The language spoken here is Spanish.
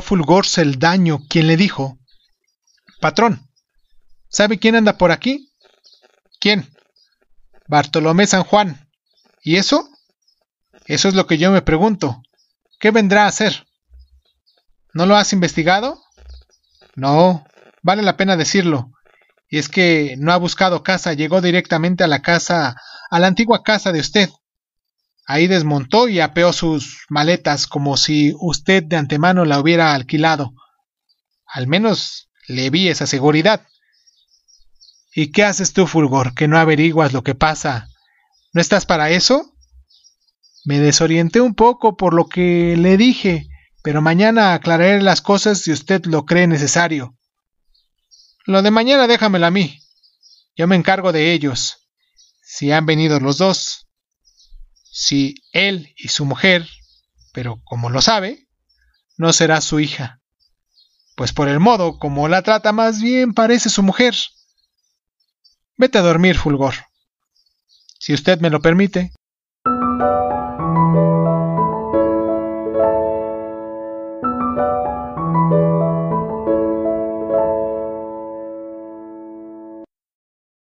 Fue el daño quien le dijo, Patrón, ¿sabe quién anda por aquí? ¿Quién? Bartolomé San Juan. ¿Y eso? Eso es lo que yo me pregunto. ¿Qué vendrá a hacer? ¿No lo has investigado? No, vale la pena decirlo. Y es que no ha buscado casa, llegó directamente a la casa, a la antigua casa de usted. Ahí desmontó y apeó sus maletas como si usted de antemano la hubiera alquilado. Al menos le vi esa seguridad. ¿Y qué haces tú, Fulgor, que no averiguas lo que pasa? ¿No estás para eso? Me desorienté un poco por lo que le dije, pero mañana aclararé las cosas si usted lo cree necesario. Lo de mañana déjamelo a mí. Yo me encargo de ellos. Si han venido los dos si él y su mujer, pero como lo sabe, no será su hija, pues por el modo como la trata más bien parece su mujer. Vete a dormir, Fulgor. Si usted me lo permite,